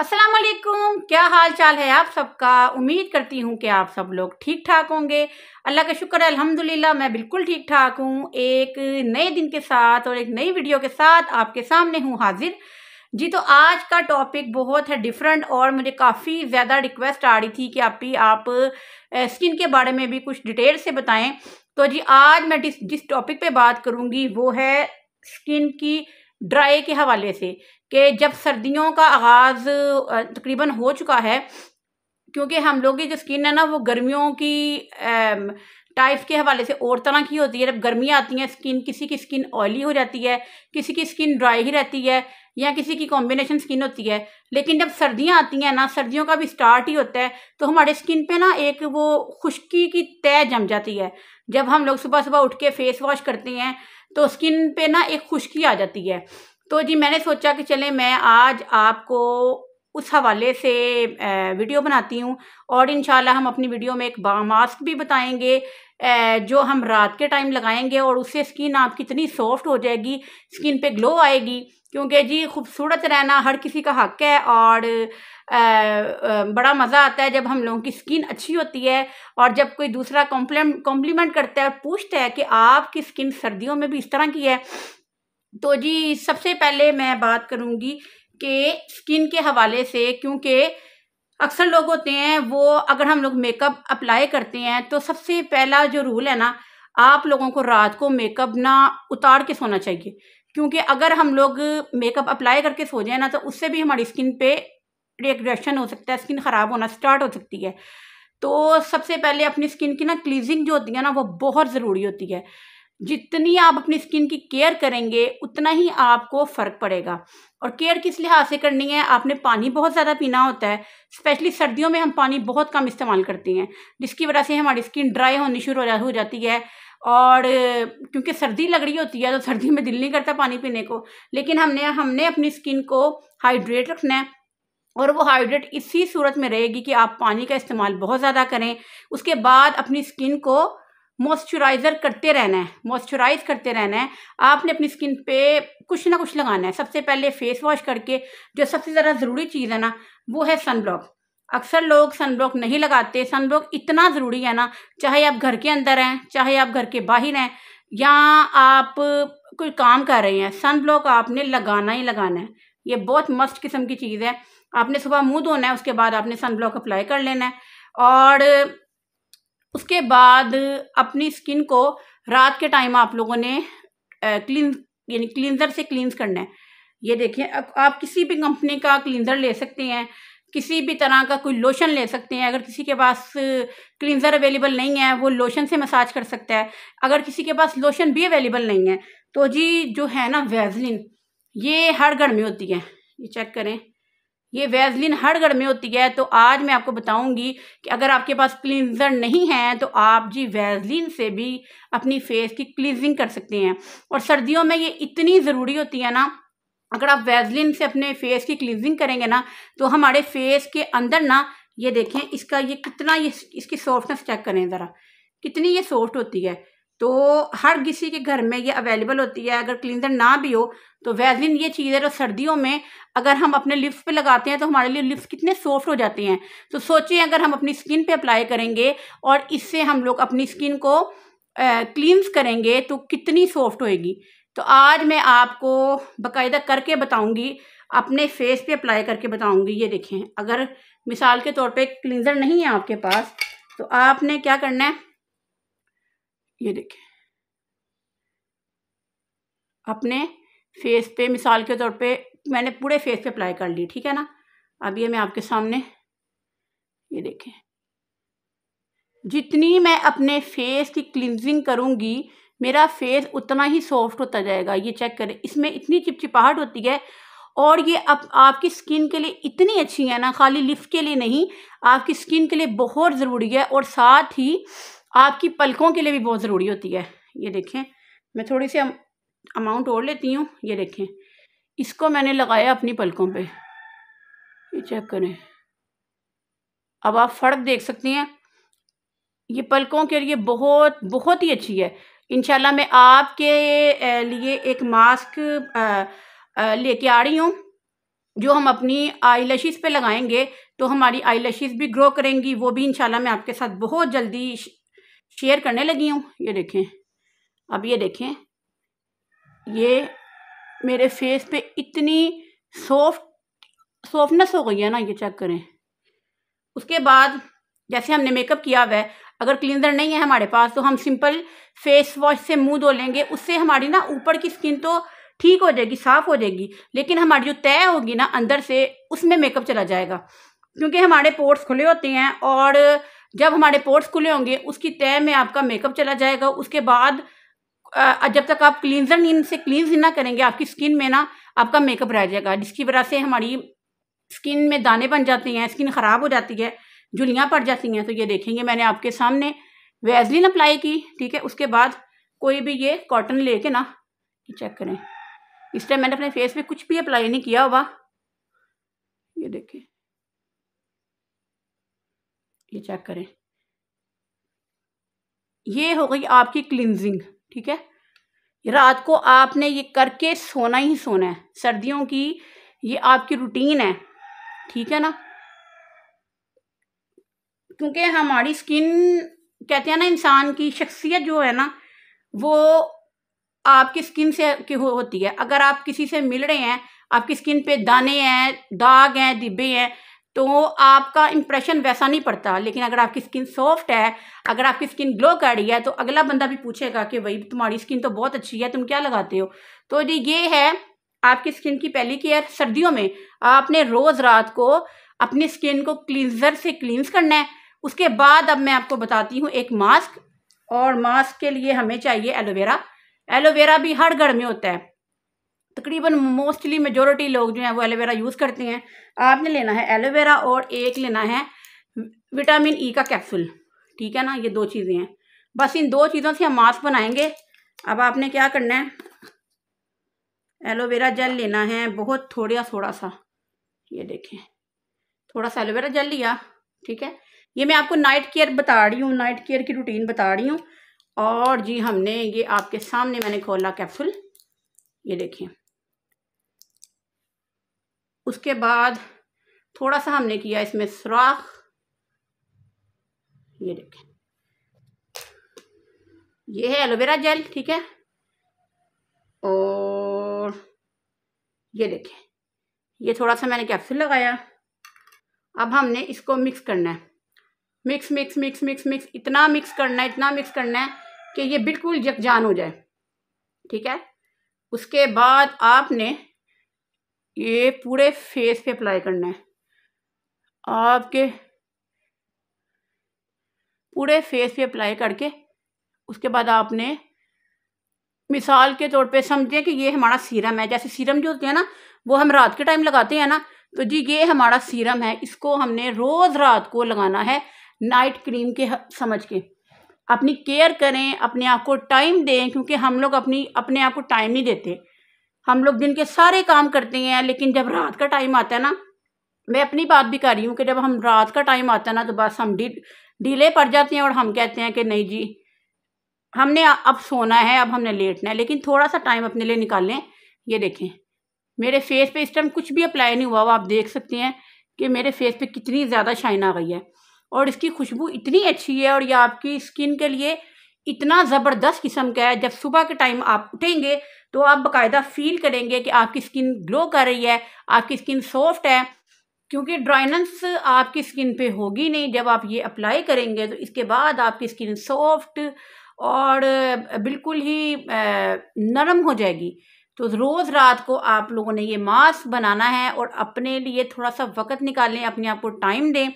अस्सलाम वालेकुम क्या हाल चाल है आप सबका उम्मीद करती हूँ कि आप सब लोग ठीक ठाक होंगे अल्लाह का शुक्र है अल्हम्दुलिल्लाह मैं बिल्कुल ठीक ठाक हूँ एक नए दिन के साथ और एक नई वीडियो के साथ आपके सामने हूँ हाजिर जी तो आज का टॉपिक बहुत है डिफरेंट और मुझे काफ़ी ज़्यादा रिक्वेस्ट आ रही थी कि आप भी आप स्किन के बारे में भी कुछ डिटेल से बताएं तो जी आज मैं जिस टॉपिक पे बात करूँगी वो है स्किन की ड्राई के हवाले से कि जब सर्दियों का आगाज़ तकरीबन हो चुका है क्योंकि हम लोग की जो स्किन है ना वो गर्मियों की टाइप के हवाले से और तरह की होती है जब गर्मियाँ आती हैं स्किन किसी की स्किन ऑयली हो जाती है किसी की स्किन ड्राई ही रहती है या किसी की कॉम्बिनेशन स्किन होती है लेकिन जब सर्दियाँ आती हैं ना सर्दियों का भी स्टार्ट ही होता है तो हमारे स्किन पे ना एक वो खुश्की की तय जम जाती है जब हम लोग सुबह सुबह उठ के फेस वॉश करते हैं तो स्किन पे ना एक खुश्की आ जाती है तो जी मैंने सोचा कि चले मैं आज आपको उस हवाले से वीडियो बनाती हूँ और इन हम अपनी वीडियो में एक मास्क भी बताएंगे जो हम रात के टाइम लगाएंगे और उससे स्किन आपकी इतनी सॉफ्ट हो जाएगी स्किन पे ग्लो आएगी क्योंकि जी खूबसूरत रहना हर किसी का हक है और बड़ा मज़ा आता है जब हम लोगों की स्किन अच्छी होती है और जब कोई दूसरा कॉम्प्लीमेंट करता है पूछता है कि आपकी स्किन सर्दियों में भी इस तरह की है तो जी सबसे पहले मैं बात करूँगी कि स्किन के हवाले से क्योंकि अक्सर लोग होते हैं वो अगर हम लोग मेकअप अप्लाई करते हैं तो सबसे पहला जो रूल है ना आप लोगों को रात को मेकअप ना उतार के सोना चाहिए क्योंकि अगर हम लोग मेकअप अप्लाई करके सो जाए ना तो उससे भी हमारी स्किन पे रिएक्शन हो सकता है स्किन ख़राब होना स्टार्ट हो सकती है तो सबसे पहले अपनी स्किन की ना क्लीजिंग जो होती है ना वो बहुत ज़रूरी होती है जितनी आप अपनी स्किन की केयर करेंगे उतना ही आपको फ़र्क पड़ेगा और केयर किस लिहाज से करनी है आपने पानी बहुत ज़्यादा पीना होता है स्पेशली सर्दियों में हम पानी बहुत कम इस्तेमाल करते हैं जिसकी वजह से हमारी स्किन ड्राई होनी शुरू हो जाती है और क्योंकि सर्दी लग रही होती है तो सर्दी में दिल नहीं करता पानी पीने को लेकिन हमने हमने अपनी स्किन को हाइड्रेट रखना है और वो हाइड्रेट इसी सूरत में रहेगी कि आप पानी का इस्तेमाल बहुत ज़्यादा करें उसके बाद अपनी स्किन को मॉइस्चराइज़र करते रहना है मॉइस्चराइज़ करते रहना है आपने अपनी स्किन पे कुछ ना कुछ लगाना है सबसे पहले फेस वॉश करके जो सबसे ज़्यादा ज़रूरी चीज़ है ना वो है सनब्लॉक अक्सर लोग सनब्लॉक नहीं लगाते सनब्लॉक इतना ज़रूरी है ना चाहे आप घर के अंदर हैं चाहे आप घर के बाहर हैं या आप कोई काम कर रहे हैं सनब्लॉक आपने लगाना ही लगाना है ये बहुत मस्त किस्म की चीज़ है आपने सुबह मुंह धोना है उसके बाद आपने सनब्लॉक अप्लाई कर लेना है और उसके बाद अपनी स्किन को रात के टाइम आप लोगों ने क्लीन यानी क्लींजर से क्लींस करना है ये देखिए आप किसी भी कंपनी का क्लींजर ले सकते हैं किसी भी तरह का कोई लोशन ले सकते हैं अगर किसी के पास क्लिनजर अवेलेबल नहीं है वो लोशन से मसाज कर सकता है अगर किसी के पास लोशन भी अवेलेबल नहीं है तो जी जो है ना वैजलिन ये हर घर में होती है ये चेक करें ये वैजलिन हर घर में होती है तो आज मैं आपको बताऊंगी कि अगर आपके पास क्लिनजर नहीं है तो आप जी वैजलिन से भी अपनी फेस की क्लीजिंग कर सकते हैं और सर्दियों में ये इतनी ज़रूरी होती है ना अगर आप वैजलिन से अपने फेस की क्लीजिंग करेंगे ना तो हमारे फेस के अंदर ना ये देखें इसका ये कितना ये इसकी सॉफ्टनेस चेक करें ज़रा कितनी ये सॉफ्ट होती है तो हर किसी के घर में ये अवेलेबल होती है अगर क्लिनजर ना भी हो तो वैजिन ये चीज़ है तो सर्दियों में अगर हम अपने लिप्स पे लगाते हैं तो हमारे लिए लिप्स कितने सॉफ्ट हो जाते हैं तो सोचिए अगर हम अपनी स्किन पे अप्लाई करेंगे और इससे हम लोग अपनी स्किन को क्लींस करेंगे तो कितनी सॉफ्ट होएगी तो आज मैं आपको बाकायदा करके बताऊँगी अपने फेस पर अप्लाई करके बताऊँगी ये देखें अगर मिसाल के तौर पर क्लिनजर नहीं है आपके पास तो आपने क्या करना है ये देखें अपने फेस पे मिसाल के तौर पे मैंने पूरे फेस पे अप्लाई कर ली ठीक है ना अब ये मैं आपके सामने ये देखें जितनी मैं अपने फेस की क्लिनजिंग करूँगी मेरा फेस उतना ही सॉफ्ट होता जाएगा ये चेक करें इसमें इतनी चिपचिपाहट होती है और ये अब आपकी स्किन के लिए इतनी अच्छी है ना खाली लिफ्ट के लिए नहीं आपकी स्किन के लिए बहुत ज़रूरी है और साथ ही आपकी पलकों के लिए भी बहुत ज़रूरी होती है ये देखें मैं थोड़ी सी अमाउंट और लेती हूँ ये देखें इसको मैंने लगाया अपनी पलकों पे ये चेक करें अब आप फ़र्क देख सकती हैं ये पलकों के लिए बहुत बहुत ही अच्छी है इनशाला मैं आपके लिए एक मास्क लेके आ रही हूँ जो हम अपनी आई लशिज़ पर लगाएंगे तो हमारी आई लशिज़ भी ग्रो करेंगी वो भी इन मैं आपके साथ बहुत जल्दी शेयर करने लगी हूँ ये देखें अब ये देखें ये मेरे फेस पे इतनी सॉफ्ट सॉफ्टनेस हो गई है ना ये चेक करें उसके बाद जैसे हमने मेकअप किया हुआ है अगर क्लिनजर नहीं है हमारे पास तो हम सिंपल फेस वॉश से मुंह धो लेंगे उससे हमारी ना ऊपर की स्किन तो ठीक हो जाएगी साफ़ हो जाएगी लेकिन हमारी जो तय होगी ना अंदर से उसमें मेकअप चला जाएगा क्योंकि हमारे पोर्ट्स खुले होते हैं और जब हमारे पोर्ट्स खुले होंगे उसकी तय में आपका मेकअप चला जाएगा उसके बाद जब तक आप क्लींजर नहीं से क्लींज ना करेंगे आपकी स्किन में ना आपका मेकअप रह जाएगा जिसकी वजह से हमारी स्किन में दाने बन जाते हैं स्किन ख़राब हो जाती है झुलियाँ पड़ जाती हैं तो ये देखेंगे मैंने आपके सामने वेजलिन अप्लाई की ठीक है उसके बाद कोई भी ये कॉटन ले ना चेक करें इस टाइम मैंने अपने फेस पे कुछ भी अप्लाई नहीं किया हुआ ये देखें ये चेक करें ये हो गई आपकी क्लिनजिंग ठीक है रात को आपने ये करके सोना ही सोना है सर्दियों की ये आपकी रूटीन है ठीक है ना क्योंकि हमारी स्किन कहते हैं ना इंसान की शख्सियत जो है ना वो आपकी स्किन से की हो, होती है अगर आप किसी से मिल रहे हैं आपकी स्किन पे दाने हैं दाग हैं डिब्बे हैं तो आपका इंप्रेशन वैसा नहीं पड़ता लेकिन अगर आपकी स्किन सॉफ्ट है अगर आपकी स्किन ग्लो कर रही है तो अगला बंदा भी पूछेगा कि भाई तुम्हारी स्किन तो बहुत अच्छी है तुम क्या लगाते हो तो ये है आपकी स्किन की पहली केयर सर्दियों में आपने रोज़ रात को अपनी स्किन को क्लिनजर से क्लींस करना है उसके बाद अब मैं आपको बताती हूँ एक मास्क और मास्क के लिए हमें चाहिए एलोवेरा एलोवेरा भी हर घर में होता है तकरीबन मोस्टली मेजोरिटी लोग जो हैं वो एलोवेरा यूज़ करते हैं आपने लेना है एलोवेरा और एक लेना है विटामिन ई का कैप्सूल ठीक है ना ये दो चीज़ें हैं बस इन दो चीज़ों से हम मास्क बनाएंगे अब आपने क्या करना है एलोवेरा जेल लेना है बहुत थोड़ा थोड़ा सा ये देखें थोड़ा सा एलोवेरा जेल लिया ठीक है ये मैं आपको नाइट केयर बता रही हूँ नाइट केयर की रूटीन बता रही हूँ और जी हमने ये आपके सामने मैंने खोला कैप्सूल ये देखें उसके बाद थोड़ा सा हमने किया इसमें सुराख ये देखें ये है एलोवेरा जेल ठीक है और ये देखें ये थोड़ा सा मैंने कैप्सूल लगाया अब हमने इसको मिक्स करना है mix mix mix mix mix इतना मिक्स करना है इतना मिक्स करना है कि ये बिल्कुल जकजान हो जाए ठीक है उसके बाद आपने ये पूरे फेस पे अप्लाई करना है आपके पूरे फेस पे अप्लाई करके उसके बाद आपने मिसाल के तौर पे समझें कि ये हमारा सीरम है जैसे सीरम जो होते हैं ना वो हम रात के टाइम लगाते हैं ना तो जी ये हमारा सीरम है इसको हमने रोज़ रात को लगाना है नाइट क्रीम के समझ के अपनी केयर करें अपने आप को टाइम दें क्योंकि हम लोग अपनी अपने आप को टाइम नहीं देते हम लोग दिन के सारे काम करते हैं लेकिन जब रात का टाइम आता है ना मैं अपनी बात भी कर रही हूँ कि जब हम रात का टाइम आता है ना तो बस हम डी डीले पड़ जाते हैं और हम कहते हैं कि नहीं जी हमने अब सोना है अब हमने लेटना है लेकिन थोड़ा सा टाइम अपने लिए निकालें ये देखें मेरे फेस पे इस टाइम कुछ भी अप्लाई नहीं हुआ वो आप देख सकते हैं कि मेरे फेस पे कितनी ज़्यादा शाइन आ गई है और इसकी खुशबू इतनी अच्छी है और ये आपकी स्किन के लिए इतना ज़बरदस्त किस्म का है जब सुबह के टाइम आप उठेंगे तो आप बाकायदा फील करेंगे कि आपकी स्किन ग्लो कर रही है आपकी स्किन सॉफ्ट है क्योंकि ड्राइनेस आपकी स्किन पे होगी नहीं जब आप ये अप्लाई करेंगे तो इसके बाद आपकी स्किन सॉफ्ट और बिल्कुल ही नरम हो जाएगी तो रोज़ रात को आप लोगों ने ये मास्क बनाना है और अपने लिए थोड़ा सा वक्त निकालें अपने आप को टाइम दें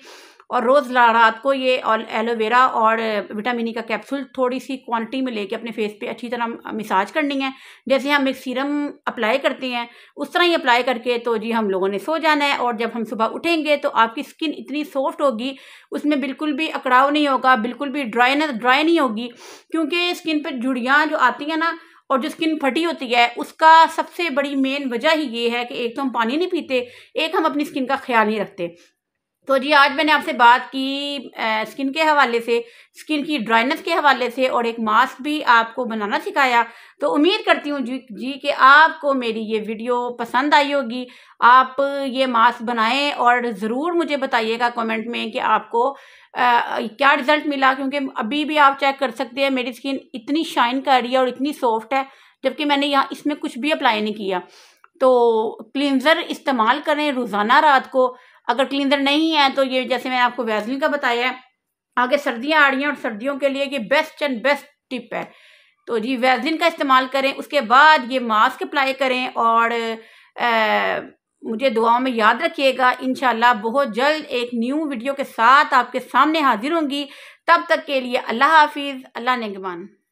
और रोज़ रात को ये एलोवेरा और विटामिन ई e का कैप्सूल थोड़ी सी क्वांटिटी में लेके अपने फेस पे अच्छी तरह मिसाज करनी है जैसे हम एक सीरम अप्लाई करते हैं उस तरह ही अप्लाई करके तो जी हम लोगों ने सो जाना है और जब हम सुबह उठेंगे तो आपकी स्किन इतनी सॉफ्ट होगी उसमें बिल्कुल भी अकड़ाव नहीं होगा बिल्कुल भी ड्राइनेस ड्राई नहीं होगी क्योंकि स्किन पर जुड़ियाँ जो आती हैं ना और जो स्किन फटी होती है उसका सबसे बड़ी मेन वजह ही ये है कि एक तो हम पानी नहीं पीते एक हम अपनी स्किन का ख्याल नहीं रखते तो जी आज मैंने आपसे बात की आ, स्किन के हवाले से स्किन की ड्राइनेस के हवाले से और एक मास्क भी आपको बनाना सिखाया तो उम्मीद करती हूँ जी जी कि आपको मेरी ये वीडियो पसंद आई होगी आप ये मास्क बनाएं और ज़रूर मुझे बताइएगा कमेंट में कि आपको आ, क्या रिज़ल्ट मिला क्योंकि अभी भी आप चेक कर सकते हैं मेरी स्किन इतनी शाइन कर रही है और इतनी सॉफ्ट है जबकि मैंने यहाँ इसमें कुछ भी अप्लाई नहीं किया तो क्लिनज़र इस्तेमाल करें रोज़ाना रात को अगर क्लिनजर नहीं है तो ये जैसे मैंने आपको वैजलिन का बताया है आगे सर्दियाँ आ रही हैं और सर्दियों के लिए ये बेस्ट एंड बेस्ट टिप है तो जी वैजलिन का इस्तेमाल करें उसके बाद ये मास्क अप्लाई करें और आ, मुझे दुआओं में याद रखिएगा इन बहुत जल्द एक न्यू वीडियो के साथ आपके सामने हाजिर होंगी तब तक के लिए अल्लाह हाफिज़ अल्लाह नेगबान